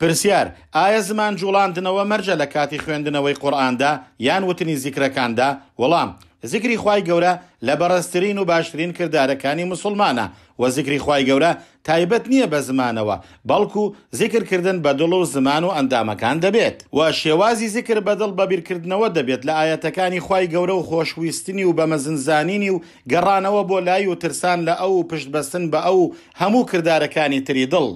پرسیار ئایا زمان جوڵاندنەوە مەرجە لە کاتی خوێندنەوەی قورآاندا یان وتنی زیکرەکاندا وەڵام زیکری خی گەورە لە بەڕستترین و باشترین کردارەکانی مسلمانە و زیکری خی گەورە تایبەت نییە بە زمانەوە بەڵکو زیکرکردن بە دڵ و زمان و ئەندامەکان دەبێت و شێوازی زیکر بەدڵ بەبییرکردنەوە دەبێت لە ئاەتەکانی خی گەورە و خۆشویستنی و بەمەزنزانینی و گەڕانەوە بۆ لای و ترسان لە ئەو پشتبەستن بە ئەو هەموو کردارەکانی تری دڵ.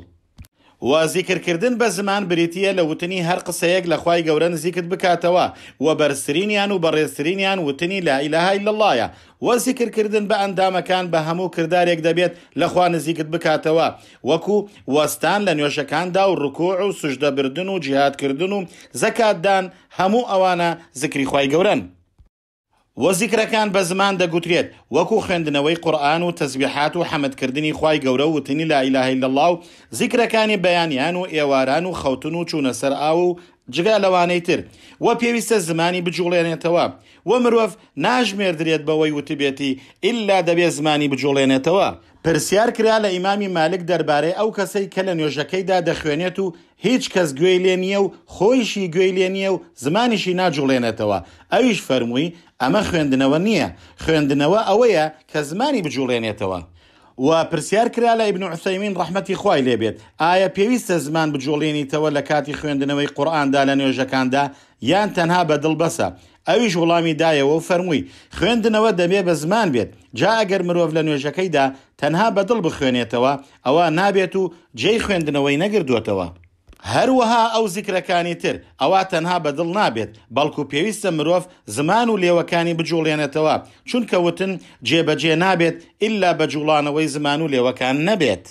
وا زیکردکردن بە زمان بریتە لە وتنی هەر قسەیەک لە خی گەورە نزیکت بکاتەوە و بەرسرینیان و بەڕێسترینیان وتنی لا ئیلهای لەڵایە وە زیکردکردن بە ئەندامەکان بە هەموو کردارێک دەبێت لەخوا نزیکت بکاتەوە وەکو وەستان لە نوێشەکاندا و ڕکوع و سوشدەبردن و جیهاتکردن و زەکاتدان هەموو ئەوانە زکری خی گەورن. وە زیکرەکان بە زمان دەگوترێت وەکو خوێندنەوەی قورآن و تەزبیحات و حەمدکردنی خی گەورە وتنی لا ئیلاهی لەڵاو زیکرەکانی بەیانیان و ئێواران و خەوتن و چوونەسەر ئا و جگا لەوانەی تر وە پێویستە زمانی بجوڵێنێتەوە وە مرۆڤ ناژمێردرێت بەوەی وتبێتی ئللا دەبێت زمانی بجوڵێنێتەوە پرسیار کرا لە ئیمامی مالک دەربارەی ئەو کەسەی کە لە نوێژەکەیدا دەخوێنێت و هیچ کەس گوێی لێ نییە و خۆیشی گوێی لێ نییە و زمانیشی ناجوڵێنێتەوە ئەویش فەرمووی ئەمە خوێندنەوە نییە خوێندنەوە ئەوەیە کە زمانی بجوڵێنێتەوە و پرسیار کرا لە ئیبن عوسەیمین ڕحمەتی خی لێبێت ئایا پێویستە زمان بجۆڵێنیتەوە لە کاتی خوێندنەوەی قورآاندا لە نوێژەکاندا یان تەنها بەدڵ بەسە ئەویش وڵامی دایەوە و فەرمووی خوێندنەوە دەبێ بە زمان بێت جا ئەگەر مرۆڤ لە نوێژەکەیدا تەنها بەدڵ بخوێنێتەوە ئەوە نابێت و جێی خوێندنەوەی نەگردوێتەوە. هەروەها ئەو زیکرەکانی تر ئەوا تەنها بەدڵ نابێت بەڵکو پێویستە مرۆڤ زمان و لێوەکانی بجوڵێنێتەوە چونکە وتن جێبەجێ نابێت ئللا بە جوڵانەوەی زمان و لێوەکان نەبێت.